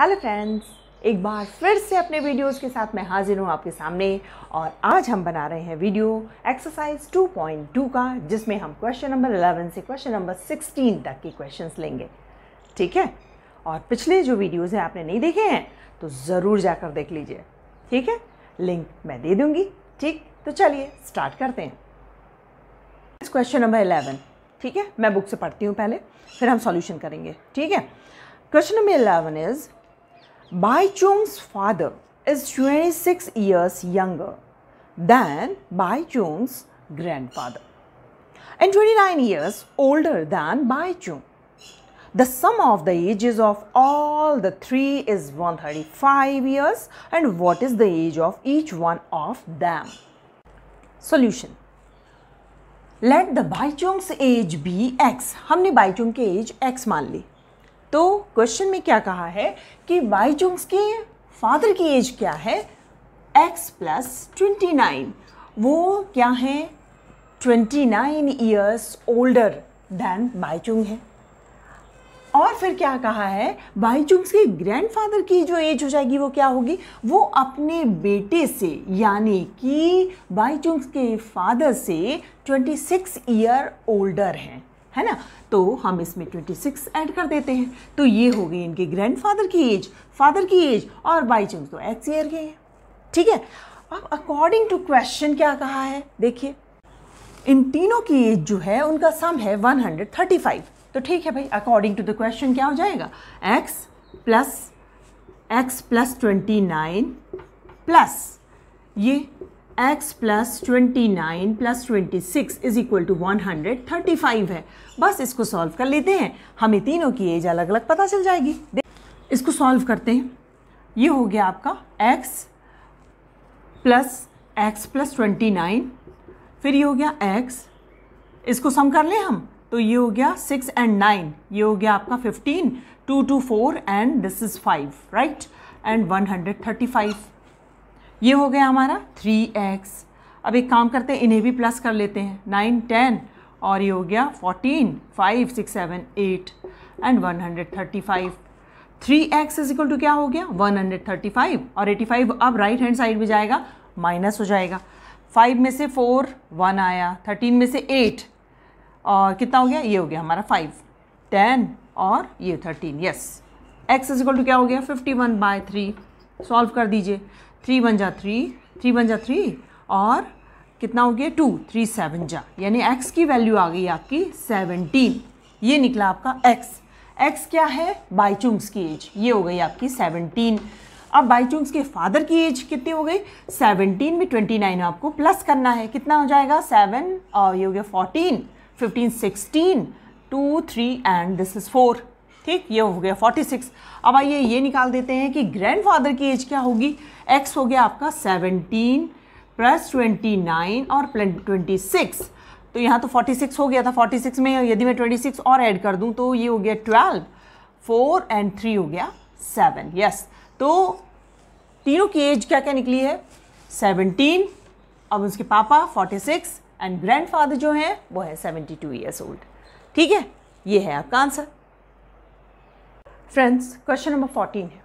Hello friends एक बार फिर से अपने वीडियोस के साथ मैं हाजिर हूँ आपके सामने और आज हम बना रहे हैं वीडियो एक्सरसाइज 2.2 का जिसमें हम क्वेश्चन नंबर 11 से क्वेश्चन नंबर 16 तक की क्वेश्चंस लेंगे ठीक है और पिछले जो वीडियोस हैं आपने नहीं देखे हैं तो ज़रूर जाकर देख लीजिए ठीक है लिंक मैं दे दूँगी ठीक तो चलिए स्टार्ट करते हैं क्वेश्चन नंबर इलेवन ठीक है मैं बुक से पढ़ती हूँ पहले फिर हम सॉल्यूशन करेंगे ठीक है question number eleven is Bai Chung's father is 26 years younger than Bai Chung's grandfather and 29 years older than Bai Chung. The sum of the ages of all the three is 135 years and what is the age of each one of them? Solution Let the Baichung's age be x. many Bai के age x तो question में क्या कहा है कि जोंग्स के father की as क्या है एक्स प्लस ट्वेंटी नाइन वो क्या है twenty nine years older than Baichung है और फिर क्या कहा है बाईचुंग्स के ग्रैंडफादर की जो एज हो जाएगी वो क्या होगी वो अपने बेटे से यानी कि बाईचुंग्स के फादर से ट्वेंटी सिक्स ईयर ओल्डर हैं है ना तो हम इसमें 26 ऐड कर देते हैं तो ये हो गई इनके ग्रैंडफादर की एज फादर की एज और बाई चांस तो एक्स ईयर के हैं ठीक है अब अकॉर्डिंग टू क्वेश्चन क्या कहा है देखिए इन तीनों की एज जो है उनका सम है 135 तो ठीक है भाई अकॉर्डिंग टू द क्वेश्चन क्या हो जाएगा x plus x plus twenty nine plus ये x plus twenty nine plus twenty six is equal to one hundred thirty five है बस इसको सॉल्व कर लेते हैं हमें तीनों की एज अलग अलग पता चल जाएगी इसको सॉल्व करते हैं ये हो गया आपका x plus x plus twenty nine फिर ये हो गया x इसको सम कर लें हम तो ये हो गया सिक्स एंड नाइन ये हो गया आपका fifteen two two four and this is five right and one hundred thirty five ये हो गया हमारा थ्री एक्स अब एक काम करते हैं इन्हें भी प्लस कर लेते हैं नाइन टेन और ये हो गया fourteen five six seven eight and one hundred thirty five three x is equal to क्या हो गया वन हंड्रेड थर्टी फाइव और एटी फाइव अब राइट हैंड साइड में जाएगा माइनस हो जाएगा फाइव में से फोर वन आया थर्टीन में से एट और कितना हो गया ये हो गया हमारा फाइव टेन और ये thirteen yes x is equal to क्या हो गया fifty one by three solve कर दीजिए थ्री वन जा थ्री थ्री वन जा थ्री और कितना हो गया टू थ्री सेवन जा यानी एक्स की वैल्यू आ गई आपकी सेवनटीन ये निकला आपका एक्स एक्स क्या है बाईचुंग्स की एज ये हो गई आपकी सेवनटीन अब बाईचुंग्स के फादर की एज कितनी हो गई सेवनटीन में ट्वेंटी नाइन आपको प्लस करना है कितना हो जाएगा सेवन और ये हो गया fourteen fifteen sixteen two three and this is four ठीक ये हो गया 46 अब आइए ये निकाल देते हैं कि ग्रैंडफादर की एज क्या होगी एक्स हो गया आपका 17 प्लस 29 और 26 तो यहाँ तो 46 हो गया था 46 में यदि मैं 26 और ऐड कर दूँ तो ये हो गया 12 फोर एंड थ्री हो गया सेवन यस तो तीनों की एज क्या क्या निकली है 17 अब उसके पापा फोर्टी सिक्स एंड ग्रैंडफादर जो हैं वो है सेवेंटी टू ईयर्स ओल्ड ठीक है ये है आपका आंसर Friends, question number 14 है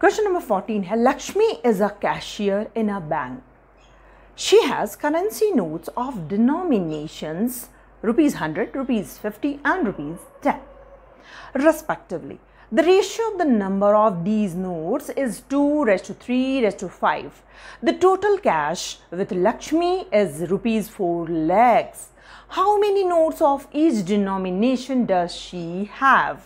क्वेश्चन नंबर 14 है "Lakshmi is a cashier in a bank. she has currency notes of denominations rupees 100 rupees 50 and rupees 10 respectively the ratio of the number of these notes is 2 raised to 3 raised to 5 the total cash with lakshmi is rupees 4 lakhs how many notes of each denomination does she have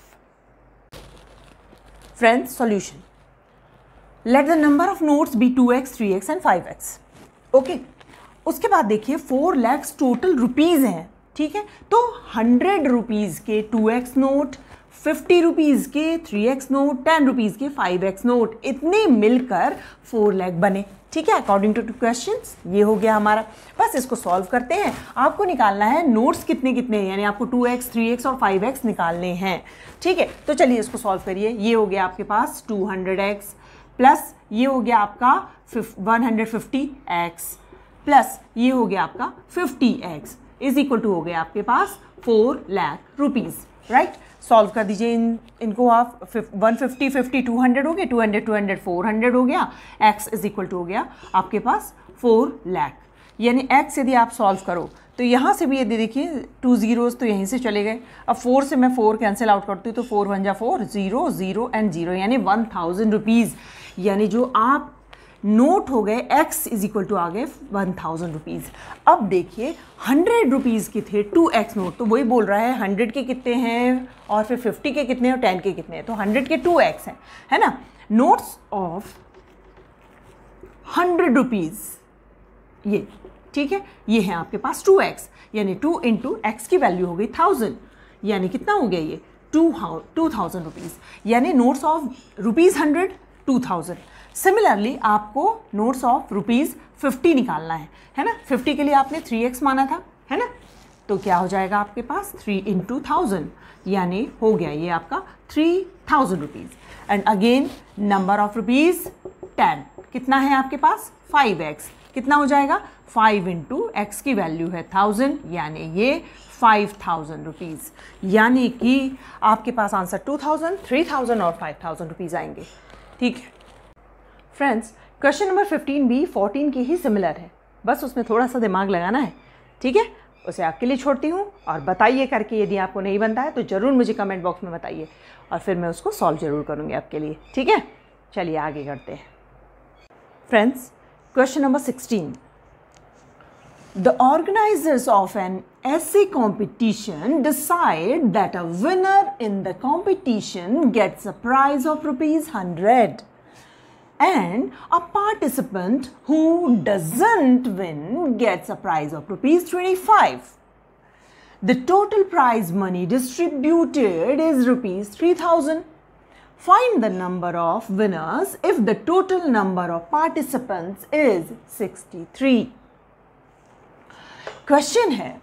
friends solution let the number of notes be two x three x and five x okay उसके बाद देखिए four lakhs total rupees हैं ठीक है तो hundred rupees के two x note fifty rupees के three x note ten rupees के फाइव एक्स नोट इतने मिलकर फोर लैख बने ठीक है अकॉर्डिंग टू टू क्वेश्चन ये हो गया हमारा बस इसको सॉल्व करते हैं आपको निकालना है नोट्स कितने कितने हैं यानी आपको टू एक्स थ्री एक्स और फाइव एक्स निकालने हैं ठीक है तो चलिए इसको सॉल्व करिए ये हो गया आपके पास टू हंड्रेड एक्स प्लस ये हो गया आपका one hundred fifty x plus ये हो गया आपका fifty x is equal to हो गया आपके पास four lakh rupees right solve कर दीजिए इन इनको आप one fifty fifty two hundred हो गया two hundred two hundred four hundred हो गया एक्स इज इक्वल टू हो गया आपके पास फोर लैख यानी एक्स यदि आप सॉल्व करो तो यहाँ से भी यदि देखिए टू ज़ीरोज़ तो यहीं से चले गए अब फोर से मैं फ़ोर कैंसिल आउट करती हूँ तो फोर वन जा four zero zero and zero यानी वन थाउजेंड रुपीज़ यानी जो आप नोट हो गए एक्स इज इक्वल टू आ गए वन थाउजेंड रुपीज़ अब देखिए हंड्रेड रुपीज़ के थे टू एक्स नोट तो वही बोल रहा है हंड्रेड के कितने हैं और फिर फिफ्टी के कितने और टेन के कितने हैं तो हंड्रेड के टू एक्स हैं है ना नोट्स ऑफ हंड्रेड रुपीज़ ये ठीक है ये है आपके पास टू एक्स यानी टू इंटू एक्स की वैल्यू हो गई थाउजेंड यानी कितना हो गया ये two how two thousand rupees यानी notes of rupees hundred two thousand similarly आपको नोट्स ऑफ रुपीज़ फिफ्टी निकालना है है ना फिफ्टी के लिए आपने थ्री एक्स माना था है ना तो क्या हो जाएगा आपके पास थ्री इन टू थाउजेंड यानी हो गया ये आपका three thousand rupees and again number of rupees ten कितना है आपके पास फाइव एक्स कितना हो जाएगा फाइव इंटू एक्स की वैल्यू है थाउजेंड यानी ये फाइव थाउजेंड रुपीज़ यानी कि आपके पास answer two thousand three thousand और फाइव थाउजेंड रुपीज़ आएंगे ठीक है फ्रेंड्स क्वेश्चन नंबर फिफ्टीन भी फोर्टीन की ही सिमिलर है बस उसमें थोड़ा सा दिमाग लगाना है ठीक है उसे आपके लिए छोड़ती हूँ और बताइए करके यदि आपको नहीं बनता है तो ज़रूर मुझे कमेंट बॉक्स में बताइए और फिर मैं उसको सॉल्व ज़रूर करूँगी आपके लिए ठीक है चलिए आगे करते हैं friends question number sixteen the organisers of an essay competition decide that a winner in the competition gets a prize of rupees 100 and a participant who doesn't win gets a prize of rupees 25 the total prize money distributed is rupees 3000 find the number of winners if the total number of participants is 63 question here.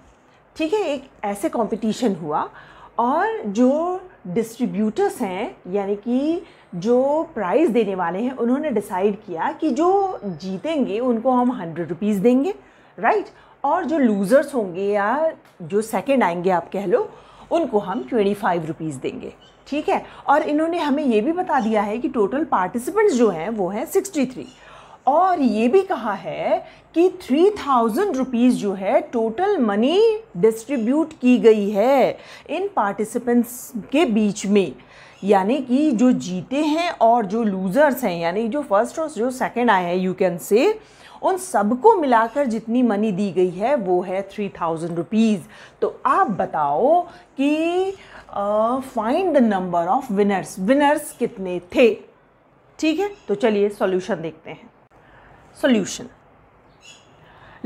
ठीक है एक ऐसे competition हुआ और जो distributors हैं यानी कि जो प्राइज़ देने वाले हैं उन्होंने डिसाइड किया कि जो जीतेंगे उनको हम हंड्रेड रुपीज़ देंगे राइट और जो लूज़र्स होंगे या जो सेकेंड आएंगे आप कह लो उनको हम ट्वेंटी फाइव रुपीज़ देंगे ठीक है और इन्होंने हमें ये भी बता दिया है कि टोटल पार्टिसिपेंट्स जो हैं वो हैं सिक्सटी थ्री और ये भी कहा है कि थ्री थाउजेंड रुपीज़ जो है टोटल मनी डिस्ट्रीब्यूट की गई है इन पार्टिसिपेंट्स के बीच में यानी कि जो जीते हैं और जो लूज़र्स हैं यानी जो फर्स्ट और जो सेकंड आए हैं यू कैन से उन सबको मिलाकर जितनी मनी दी गई है वो है थ्री थाउजेंड रुपीज़ तो आप बताओ कि find the number of winners winners कितने थे ठीक है तो चलिए सॉल्यूशन देखते हैं solution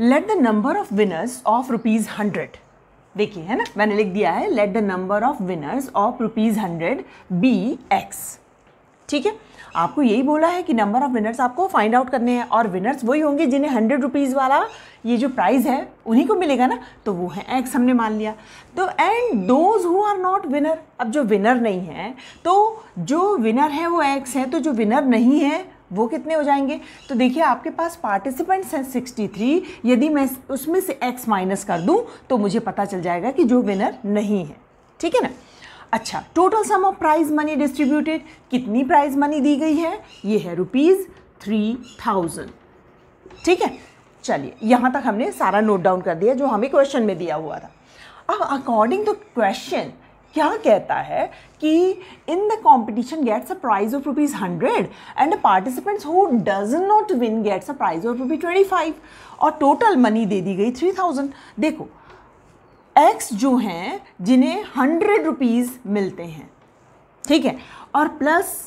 let the number of winners of rupees hundred देखिए है ना मैंने लिख दिया है let the number of winners of rupees hundred be x ठीक है आपको यही बोला है कि नंबर ऑफ विनर्स आपको फाइंड आउट करने हैं और विनर्स वही होंगे जिन्हें हंड्रेड रुपीज़ वाला ये जो प्राइज़ है उन्हीं को मिलेगा ना तो वो है एक्स हमने मान लिया तो and those who are not winner अब जो विनर नहीं है तो जो विनर है वो एक्स है तो जो विनर नहीं है वो कितने हो जाएंगे तो देखिए आपके पास पार्टिसिपेंट्स हैं 63 यदि मैं उसमें से x माइनस कर दूं तो मुझे पता चल जाएगा कि जो विनर नहीं है ठीक है ना अच्छा total sum of prize money distributed कितनी प्राइज मनी दी गई है ये है रुपीज़ थ्री थाउजेंड ठीक है चलिए यहाँ तक हमने सारा नोट डाउन कर दिया जो हमें क्वेश्चन में दिया हुआ था अब अकॉर्डिंग टू क्वेश्चन क्या कहता है कि in the competition gets a prize of rupees hundred and the participants who does not win gets a prize of rupees twenty five और टोटल मनी दे दी गई थ्री थाउजेंड देखो एक्स जो हैं जिन्हें हंड्रेड रुपीज़ मिलते हैं ठीक है और plus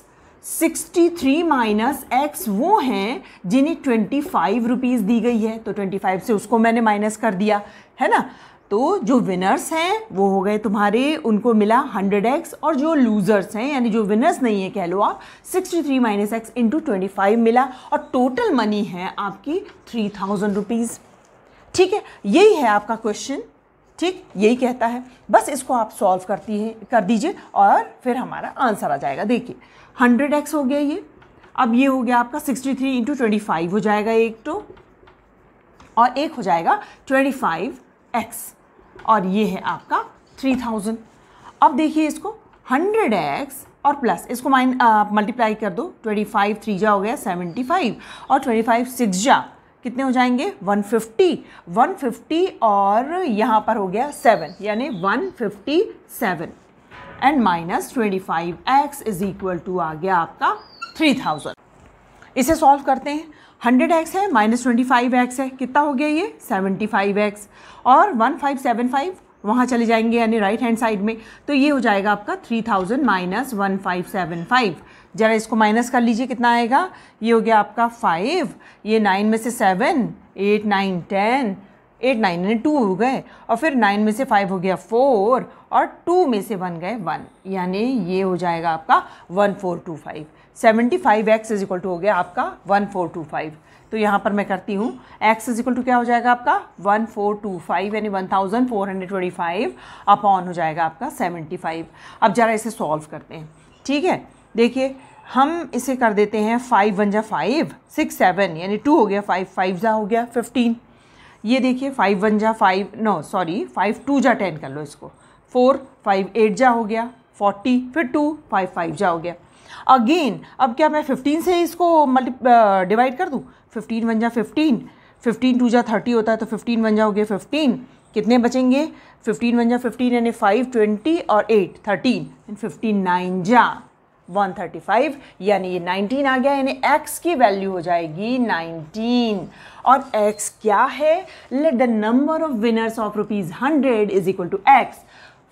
sixty three minus x वो हैं जिन्हें ट्वेंटी फाइव रुपीज़ दी गई है तो ट्वेंटी फाइव से उसको मैंने माइनस कर दिया है ना तो जो विनर्स हैं वो हो गए तुम्हारे उनको मिला 100x और जो लूज़र्स हैं यानी जो विनर्स नहीं है कह लो आप sixty three minus x into twenty मिला और टोटल मनी है आपकी थ्री थाउजेंड रुपीज़ ठीक है यही है आपका क्वेश्चन ठीक यही कहता है बस इसको आप सॉल्व करती है कर दीजिए और फिर हमारा आंसर आ जाएगा देखिए हंड्रेड एक्स हो गया ये अब ये हो गया आपका sixty three into twenty five हो जाएगा एक तो और एक हो जाएगा ट्वेंटी फाइव एक्स और ये है आपका थ्री थाउजेंड अब देखिए इसको हंड्रेड एक्स और प्लस इसको माइन मल्टीप्लाई कर दो ट्वेंटी फाइव थ्री जा हो गया सेवेंटी फाइव और ट्वेंटी फाइव सिक्स जा कितने हो जाएंगे 150 150 और यहाँ पर हो गया 7 यानी 157 and minus twenty five x is equal to आ गया आपका थ्री थाउजेंड इसे सॉल्व करते हैं हंड्रेड एक्स है माइनस ट्वेंटी फाइव एक्स है कितना हो गया ये सेवेंटी फाइव एक्स और वन फाइव सेवन फाइव वहाँ चले जाएंगे यानी राइट हैंड साइड में तो ये हो जाएगा आपका three thousand minus one five seven five ज़रा इसको माइनस कर लीजिए कितना आएगा ये हो गया आपका फाइव ये नाइन में से seven eight nine ten eight nine यानी टू हो गए और फिर नाइन में से फाइव हो गया फोर और टू में से वन गए वन यानी ये हो जाएगा आपका one four two five seventy five x is equal to हो गया आपका वन फोर टू फाइव तो यहाँ पर मैं करती हूँ x इज इक्वल टू क्या हो जाएगा आपका वन फोर टू फाइव यानी one thousand four hundred twenty five upon हो जाएगा आपका सेवेंटी फाइव अब ज़रा इसे सॉल्व करते हैं ठीक है देखिए हम इसे कर देते हैं फाइव वन जा फाइव सिक्स सेवन यानी टू हो गया फाइव फाइव जा हो गया फिफ्टीन ये देखिए फाइव वन जा five no sorry five two जा टेन कर लो इसको फोर फाइव एट जा हो गया फोर्टी फिर टू फाइव फाइव जा हो गया अगेन अब क्या मैं फिफ्टीन से इसको मल्टी डिवाइड कर दूँ फिफ्टीन वन जा फिफ्टीन फिफ्टीन टू जा थर्टी होता है तो फिफ्टीन वन जा हो गया फिफ्टीन कितने बचेंगे फिफ्टीन वन जा फिफ्टीन यानी फाइव ट्वेंटी और eight thirteen and fifteen nine जा वन थर्टी फाइव यानी ये नाइनटीन आ गया यानी एक्स की वैल्यू हो जाएगी नाइनटीन और एक्स क्या है let the number of winners of rupees hundred is equal to x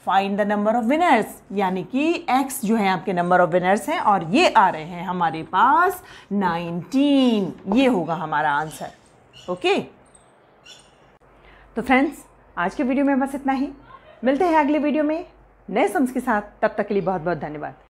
find the number of winners यानी कि एक्स जो है आपके नंबर ऑफ विनर्स हैं और ये आ रहे हैं हमारे पास नाइनटीन ये होगा हमारा आंसर ओके तो फ्रेंड्स आज के वीडियो में बस इतना ही मिलते हैं अगले वीडियो में नए सम्स के साथ तब तक के लिए बहुत बहुत धन्यवाद